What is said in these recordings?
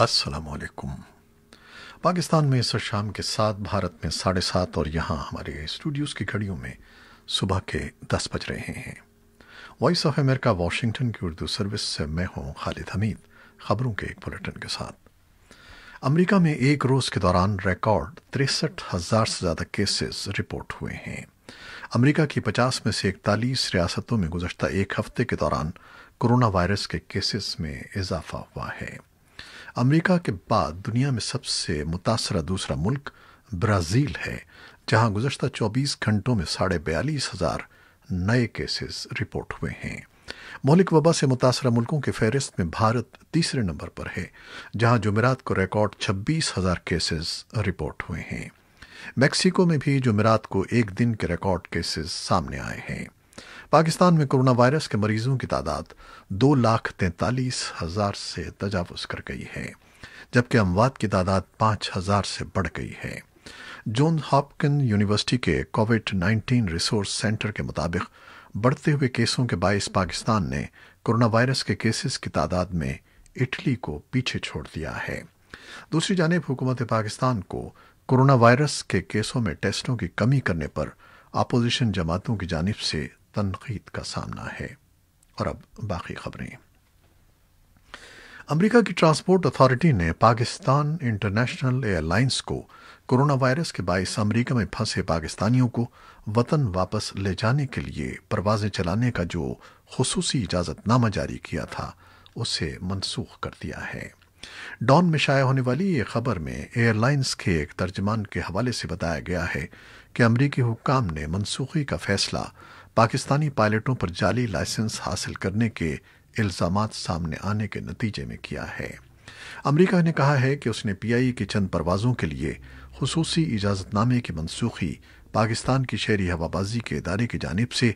असलकुम पाकिस्तान में इस शाम के साथ भारत में साढ़े सात और यहाँ हमारे स्टूडियोज़ की घड़ियों में सुबह के दस बज रहे हैं वॉइस ऑफ अमेरिका वॉशिंगटन की उर्दू सर्विस से मैं हूँ खालिद हमीद खबरों के एक बुलेटिन के साथ अमेरिका में एक रोज़ के दौरान रिकॉर्ड तिरसठ हज़ार से ज़्यादा केसेस रिपोर्ट हुए हैं अमेरिका की 50 में से इकतालीस रियासतों में गुजशत एक हफ्ते के दौरान कोरोना वायरस के केसेस में इजाफा हुआ है अमेरिका के बाद दुनिया में सबसे मुतासरा दूसरा मुल्क ब्राज़ील है जहां गुजशत 24 घंटों में साढ़े बयालीस हज़ार नए केसेस रिपोर्ट हुए हैं मौलिक वबा से मुतासरा मुल्कों की फहरिस्त में भारत तीसरे नंबर पर है जहां जुमेरात को रिकॉर्ड छब्बीस हज़ार केसेस रिपोर्ट हुए हैं मैक्सिको में भी जुमेरात को एक दिन के रिकॉर्ड केसेस सामने आए हैं पाकिस्तान में कोरोना वायरस के मरीजों की तादाद दो लाख तैंतालीस हजार से तजावज कर गई है जबकि अमवात की तादाद पांच हजार से बढ़ गई है जॉन हॉपकिन यूनिवर्सिटी के कोविड 19 रिसोर्स सेंटर के मुताबिक बढ़ते हुए केसों के बायस पाकिस्तान ने कोरोना वायरस के केसेस की तादाद में इटली को पीछे छोड़ दिया है दूसरी जानब हुकूमत पाकिस्तान को कोरोना वायरस के केसों में टेस्टों की कमी करने पर अपोजिशन जमातों की जानब से तनकीद का सामना है और अब बाकी खबरें अमेरिका की ट्रांसपोर्ट अथॉरिटी ने पाकिस्तान इंटरनेशनल एयरलाइंस को कोरोना वायरस के बायस अमेरिका में फंसे पाकिस्तानियों को वतन वापस ले जाने के लिए परवाजें चलाने का जो खसूसी इजाज़तनामा जारी किया था उसे मनसूख कर दिया है डॉन में शाया होने वाली ये खबर में एयरलाइंस के एक तर्जमान के हवाले से बताया गया है कि अमरीकी हुकाम ने मनसूखी का फैसला पाकिस्तानी पायलटों पर जाली लाइसेंस हासिल करने के इल्जाम सामने आने के नतीजे में किया है अमरीका ने कहा है कि उसने पीआईई की चंद परवाज़ों के लिए खसूसी इजाज़तनामे की मनसूखी पाकिस्तान की शहरी हवाबाजी के इदारे की जानब से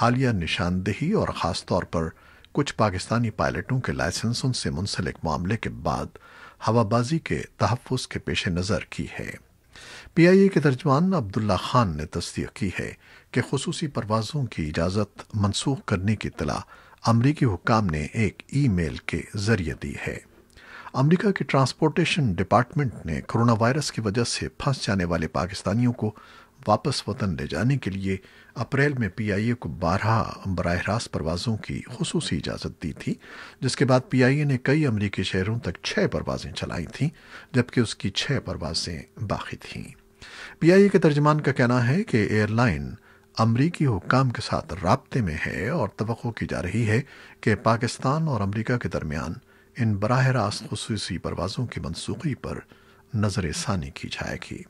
हालिया निशानदेही और ख़ास तौर पर कुछ पाकिस्तानी पायलटों के लाइसेंसों से मुंसलिक मामले के बाद हवाबाजी के तहफ़ के पेश नज़र की है पीआईए के तर्जमान अब्दुल्ला खान ने तस्दीक की है कि खसूसी परवाज़ों की इजाज़त मनसूख करने की तला अमरीकी हुकाम ने एक ईमेल के ज़रिए दी है अमरीका के ट्रांसपोर्टेशन डिपार्टमेंट ने कोरोना वायरस की वजह से फंस जाने वाले पाकिस्तानियों को वापस वतन ले जाने के लिए अप्रैल में पीआईए को बारह बरह रास्त परवाज़ों की खसूस इजाज़त दी थी जिसके बाद पीआईए ने कई अमरीकी शहरों तक छः परवाज़ें चलाई थीं जबकि उसकी छः परवाज़ें बाकी थीं पीआईए के तर्जमान का कहना है कि एयरलाइन अमरीकी हुकाम के साथ रबते में है और तो की जा रही है कि पाकिस्तान और अमरीका के दरमियान इन बरह रास्त खसूसी परवाज़ों की मनसूखी पर नज़र षानी की जाएगी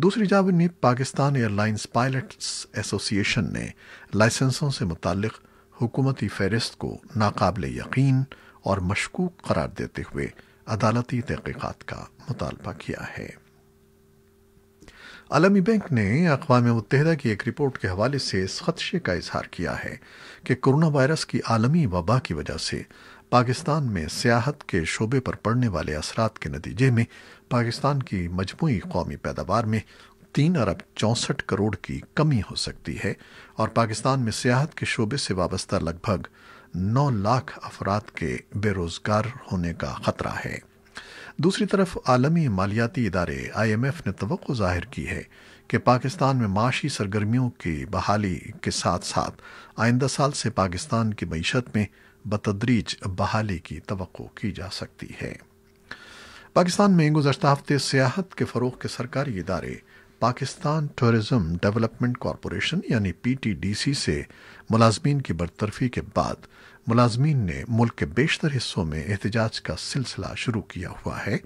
दूसरी जानब पाकिस्तान एयरलाइंस पायलट्स एसोसिएशन ने लाइसेंसों से मुतक हुकूमती फहरिस्त को नाकबिल यकीन और मशकूक करार देते हुए अदालती तहकीक़ात का मुतालबा किया है आलमी बैंक ने अकवा मुतहदा की एक रिपोर्ट के हवाले से इस खदशे का इजहार किया है कि कोरोना वायरस की आलमी वबा की वजह से पाकिस्तान में सियाहत के शोबे पर पड़ने वाले असरात के नतीजे में पाकिस्तान की मजमू कौमी पैदावार में तीन अरब चौंसठ करोड़ की कमी हो सकती है और पाकिस्तान में सियाहत के शोबे से वाबस्ता लगभग नौ लाख अफराद के बेरोजगार होने का खतरा है दूसरी तरफ आलमी मालियाती इदारे आईएमएफ ने तो जाहिर की है कि पाकिस्तान में माशी सरगर्मियों की बहाली के साथ साथ आइंदा साल से पाकिस्तान की मीशत में बतदरीज बहाली की तो की जा सकती है पाकिस्तान में गुजशत हफ्ते सियाहत के फ़रोग के सरकारी इदारे पाकिस्तान टूरिज्म डेवलपमेंट कॉरपोरेशन यानी पीटीडीसी से मुलाजमीन की बरतरफी के बाद मुलाजमीन ने मुल्क के बेशतर हिस्सों में एहतजाज का सिलसिला शुरू किया हुआ है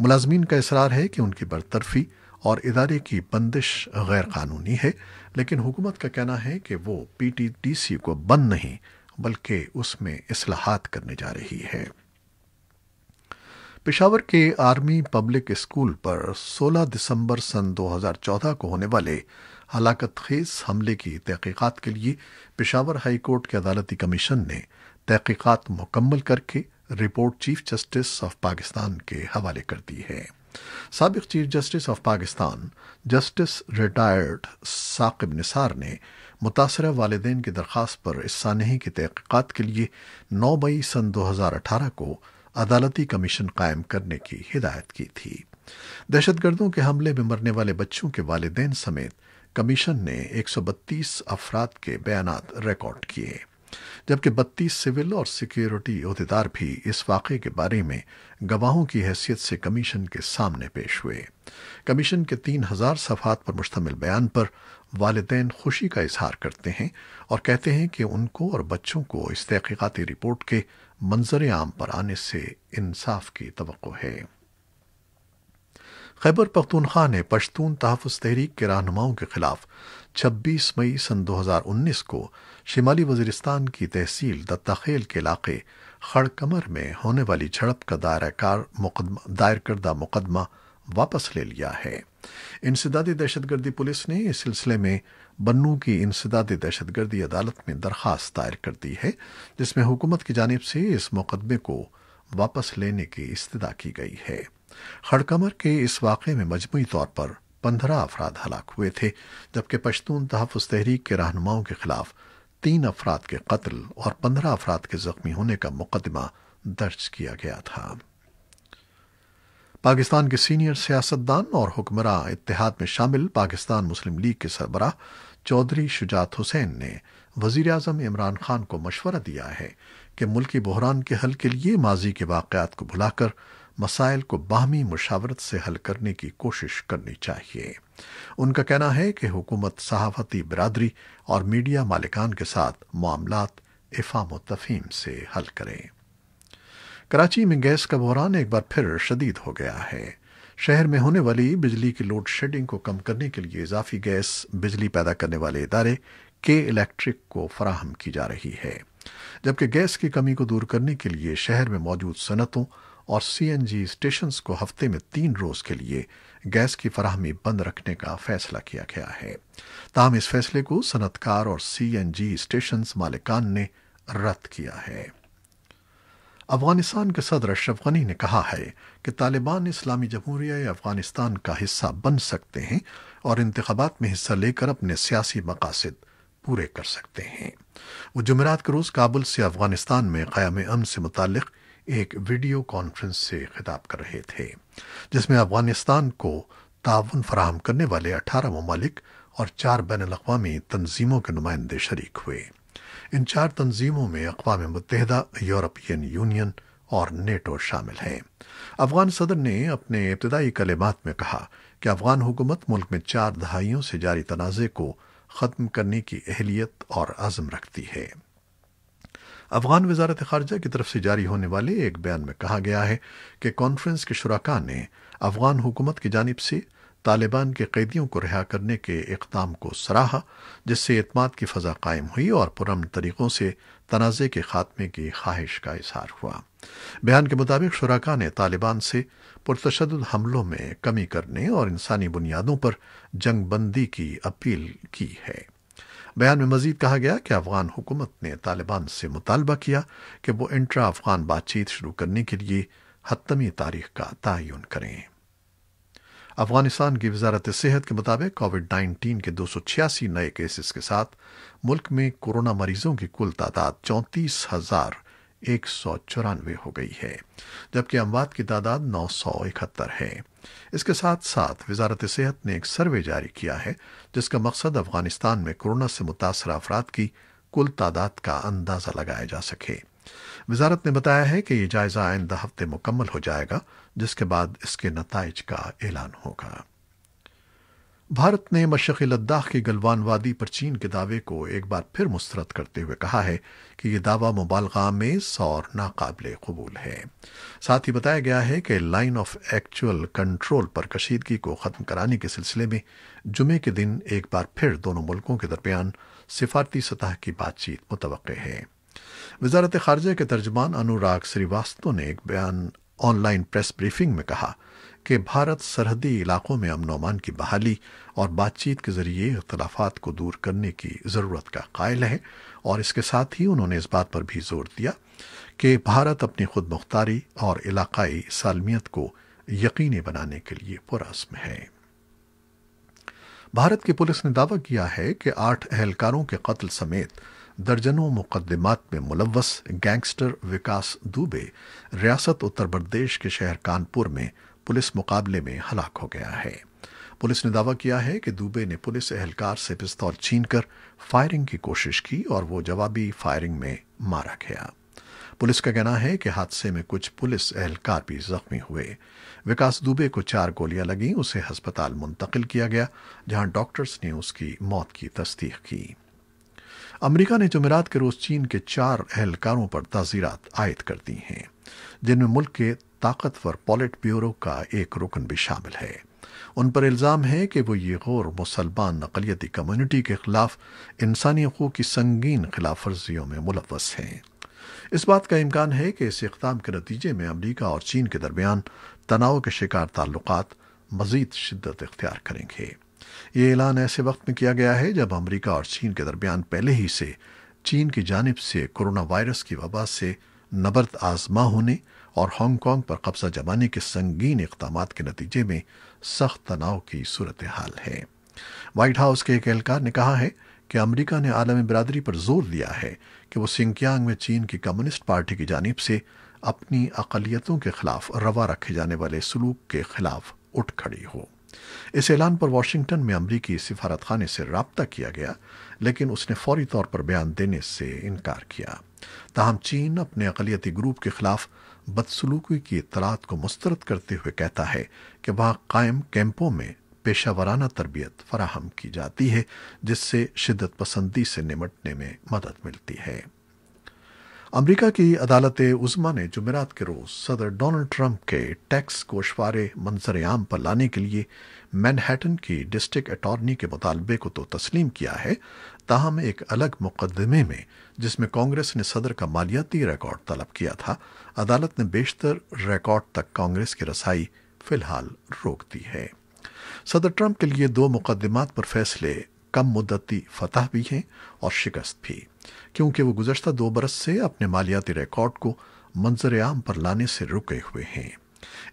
मुलाजमीन का इसरार है कि उनकी बरतरफी और इदारे की बंदिश गैर कानूनी है लेकिन हुकूमत का कहना है कि वो पीटीडीसी को बंद नहीं बल्कि उसमें असलाहत करने जा रही है पिशावर के आर्मी पब्लिक स्कूल पर 16 दिसंबर सन 2014 को होने वाले हलाकत खेज हमले की तहकीकात के लिए पेशावर हाई कोर्ट के अदालती कमीशन ने तहकीकात मुकम्मल करके report chief justice of Pakistan के हवाले कर दी है सबक chief justice of Pakistan justice retired Saqib Nisar ने मुतासर वालदेन की दरख्वास्त पर इस सानही की तहकीकत के लिए 9 मई सन 2018 को अदालती कमीशन कायम करने की हिदायत की थी दहशतगर्दों के हमले में मरने वाले बच्चों के वालदेन समेत कमीशन ने 132 अफराद के बयान रिकॉर्ड किए जबकि बत्तीस सिविल और सिक्योरिटी अहदेदार भी इस वाक़े के बारे में गवाहों की हैसियत से कमीशन के सामने पेश हुए कमीशन के तीन हजार सफात पर मुश्तमिल बयान पर वालदेन खुशी का इजहार करते हैं और कहते हैं कि उनको और बच्चों को इस तहकीकती रिपोर्ट के मंजर आम पर आने से इंसाफ की तो है खैबर पख्तूनख्वा ने पश्तून तहफ़ तहरीक के रहनुमाओं के खिलाफ 26 मई सन 2019 को शिमाली वजीरिस्तान की तहसील दत्ताखेल के इलाके खड़कमर में होने वाली झड़प का दायराकार दायर करदा मुकदमा वापस ले लिया है इंसदादी दहशतगर्दी पुलिस ने इस सिलसिले में बन्नू की इंसदादी दहशतगर्दी अदालत में दरखास्त दायर कर दी है जिसमें हुकूमत की जानब से इस मुकदमे को वापस लेने की इस्तदा की गई है खड़कमर के इस वाक़े में मजमू तौर पर पंद्रह अफराद हलाक हुए थे जबकि पश्तून तहफ़ तहरीक के रहनुमाओं के खिलाफ तीन अफराद के कत्ल और पंद्रह अफराद के जख्मी होने का मुकदमा दर्ज किया गया था पाकिस्तान के सीनियर सियासतदान और हुक्मरान इतिहाद में शामिल पाकिस्तान मुस्लिम लीग के सरबराह चौधरी शुजात हुसैन ने वजीर अजम इमरान खान को मशवरा दिया है कि मुल्की बहरान के हल के लिए माजी के वाकयात को भुलाकर मसाइल को बाहमी मुशावरत से हल करने की कोशिश करनी चाहिए उनका कहना है कि हुकूमत सहाफती बरदरी और मीडिया मालिकान के साथ मामलात इफाम तफीम से हल करें कराची में गैस का बहरान एक बार फिर शदीद हो गया है शहर में होने वाली बिजली की लोड शेडिंग को कम करने के लिए इजाफी गैस बिजली पैदा करने वाले इदारे के इलेक्ट्रिक को फराहम की जा रही है जबकि गैस की कमी को दूर करने के लिए शहर में मौजूद सनतों और सीएनजी स्टेशंस को हफ्ते में तीन रोज के लिए गैस की फराहमी बंद रखने का फैसला किया गया है ताहम इस फैसले को सनतकार और सीएनजी स्टेशंस मालिकान ने रद्द किया है अफगानिस्तान के सदर अशरफ गनी ने कहा है कि तालिबान इस्लामी जमहूरिया अफगानिस्तान का हिस्सा बन सकते हैं और इंतबात में हिस्सा लेकर अपने सियासी मकासद पूरे कर सकते हैं वो जुमेरात के रोज़ काबुल से अफगानिस्तान में क्याम अम से मुतक़ एक वीडियो कॉन्फ्रेंस से खिताब कर रहे थे जिसमें अफगानिस्तान को ताउन फराहम करने वाले 18 ममालिक और चार बैन अवी तनजीमों के नुमाइंदे शरीक हुए इन चार तनजीमों में अकवा मुतहदा यूरोपियन यूनियन और नेटो शामिल हैं अफगान सदर ने अपने इब्तदाई कलेमात में कहा कि अफगान हुकूमत मुल्क में चार दहाइयों से जारी तनाज़े को ख़त्म करने की अहलियत और आज़म रखती है अफगान वजारत खारजा की तरफ से जारी होने वाले एक बयान में कहा गया है कि कॉन्फ्रेंस के शुरा ने अफगान हुकूमत की जानब से तालिबान के कैदियों को रिहा करने के इकदाम को सराहा जिससे अतमाद की फजा कायम हुई और पुरम तरीक़ों से तनाज़े के खात्मे की ख्वाहिश का इजहार हुआ बयान के मुताबिक शुरा ने तालिबान से पुरतशद हमलों में कमी करने और इंसानी बुनियादों पर जंगबंदी की अपील की है बयान में मजीद कहा गया कि अफगान हुकूमत ने तालिबान से मुतालबा किया कि वो इंट्रा अफगान बातचीत शुरू करने के लिए हतमी तारीख का तयन करें अफगानिस्तान की वजारत सेहत के मुताबिक कोविड 19 के दो नए केसेस के साथ मुल्क में कोरोना मरीजों की कुल तादाद चौंतीस हजार एक सौ चौरानवे हो गई है जबकि अमवात की तादाद नौ सौ इकहत्तर है इसके साथ साथ वजारत सेहत ने एक सर्वे जारी किया है जिसका मकसद अफगानिस्तान में कोरोना से मुतासर अफराद की कुल तादाद का अंदाज़ा लगाया जा सके वजारत ने बताया है कि यह जायजा आइंदा हफ्ते मुकम्मल हो जाएगा जिसके बाद इसके नतज का ऐलान होगा भारत ने मशक़ लद्दाख की गलवान वादी पर चीन के दावे को एक बार फिर मुस्तरद करते हुए कहा है कि यह दावा मुबालगा में सौर नाकाबिल कबूल है साथ ही बताया गया है कि लाइन ऑफ एक्चुअल कंट्रोल पर कशीदगी को ख़त्म कराने के सिलसिले में जुमे के दिन एक बार फिर दोनों मुल्कों के दरमियान सिफारती सतह की बातचीत मुतव है वजारत खारजा के तर्जमान अनुराग श्रीवास्तव ने एक बयान ऑनलाइन प्रेस ब्रीफिंग में कहा कि भारत सरहदी इलाकों में अमन अमान की बहाली और बातचीत के जरिए इख्तलाफात को दूर करने की ज़रूरत का कायल है और इसके साथ ही उन्होंने इस बात पर भी जोर दिया कि भारत अपनी खुद मुख्तारी और इलाकाई सालमियत को यकीनी बनाने के लिए पुरस्म है भारत की पुलिस ने दावा किया है कि आठ अहलकारों के कत्ल समेत दर्जनों मुकदमात में मुलवस गैंगस्टर विकास दुबे रियासत उत्तर प्रदेश के शहर कानपुर में पुलिस मुकाबले में हलाक हो गया है पुलिस ने दावा किया है कि दुबे ने पुलिस एहलकार से पिस्तौल छीनकर फायरिंग की कोशिश की और वो जवाबी फायरिंग में मारा गया पुलिस का कहना है कि हादसे में कुछ पुलिस एहलकार भी जख्मी हुए विकास दुबे को चार गोलियां लगी उसे अस्पताल मुंतकिल किया गया जहां डॉक्टर्स ने उसकी मौत की तस्दीक की अमेरिका ने जमेरात के रोज चीन के चार एहलकारों पर ताजीरात आयद कर दी हैं जिनमें मुल्क के ताकतवर पॉलिट ब्यूरो का एक रुकन भी शामिल है उन पर इल्ज़ाम है कि वो ये गौर मुसलमान नकलियती कम्यूनिटी के खिलाफ इंसानी हकूक़ की संगीन खिलाफ वर्जियों में मुलवस हैं इस बात का इम्कान है कि इस इकदाम के नतीजे में अमरीका और चीन के दरमियान तनाव के शिकार ताल्लुक मजीद शिद्दत इख्तियार करेंगे ये ऐलान ऐसे वक्त में किया गया है जब अमरीका और चीन के दरमियान पहले ही से चीन की जानब से कोरोना वायरस की वबा से नबर्द आजमा होने और हांगकांग पर कब्जा जमाने के संगीन इकदाम के नतीजे में सख्त तनाव की सूरत हाल है व्हाइट हाउस के एक एहलकार ने कहा है कि अमरीका ने आलमी बरदरी पर जोर दिया है कि वह सिंकियांग में चीन की कम्युनिस्ट पार्टी की जानब से अपनी अकलीतों के खिलाफ रवा रखे जाने वाले सलूक के खिलाफ उठ खड़ी हो इस ऐलान पर वाशिंगटन में अमरीकी सिफारत खाने से रबता किया गया लेकिन उसने फौरी तौर पर बयान देने से इनकार किया ताहम चीन अपने अकलीती ग्रुप के खिलाफ बदसलूकी की इतलात को मुस्तरद करते हुए कहता है कि वहाँ कायम कैंपों में पेशा वाराना तरबियत फराहम की जाती है जिससे शिदत पसंदी से निमटने में मदद मिलती है अमरीका की अदालत उज़मा ने जुमेरात के रोज़ सदर डोनाल्ड ट्रंप के टैक्स कोशवारे मंजर आम पर लाने के लिए मैनहैटन की डिस्ट्रिक्ट अटॉर्नी के मुतालबे को तो तस्लीम किया है ताहम एक अलग मुकदमे में जिसमें कांग्रेस ने सदर का मालियाती रिकॉर्ड तलब किया था अदालत ने बेशतर रिकॉर्ड तक कांग्रेस की रसाई फिलहाल रोक दी है सदर ट्रंप के लिए दो मुकदमात पर फैसले कम मुद्दती फतह भी हैं और शिकस्त भी क्योंकि वो गुजशत दो बरस से अपने मालियाती रिकॉर्ड को मंजर आम पर लाने से रुके हुए हैं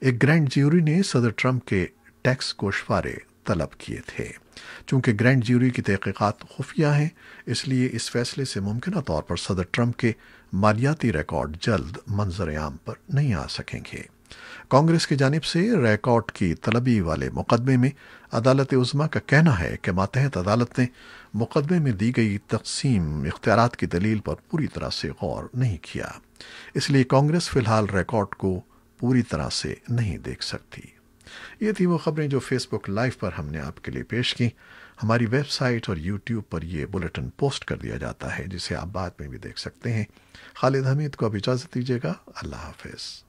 एक ग्रैंड ज्यूरी ने सदर ट्रंप के टैक्स गोशवारे तलब किए थे चूंकि ग्रैंड ज्यूरी की तहकीक़ात खुफिया हैं इसलिए इस फैसले से मुमकिन तौर पर सदर ट्रंप के मालियाती रिकॉर्ड जल्द मंजरआम पर नहीं आ सकेंगे कांग्रेस की जानब से रिकॉर्ड की तलबी वाले मुकदमे में अदालत उज़मा का कहना है कि मातहत अदालत ने मुकदमे में दी गई तकसीम इख्तियार की दलील पर पूरी तरह से गौर नहीं किया इसलिए कांग्रेस फिलहाल रिकॉर्ड को पूरी तरह से नहीं देख सकती ये थी वो खबरें जो फेसबुक लाइव पर हमने आपके लिए पेश की हमारी वेबसाइट और यूट्यूब पर यह बुलेटिन पोस्ट कर दिया जाता है जिसे आप बाद में भी देख सकते हैं खालिद हमीद को अब इजाज़त दीजिएगा अल्लाह हाफिज़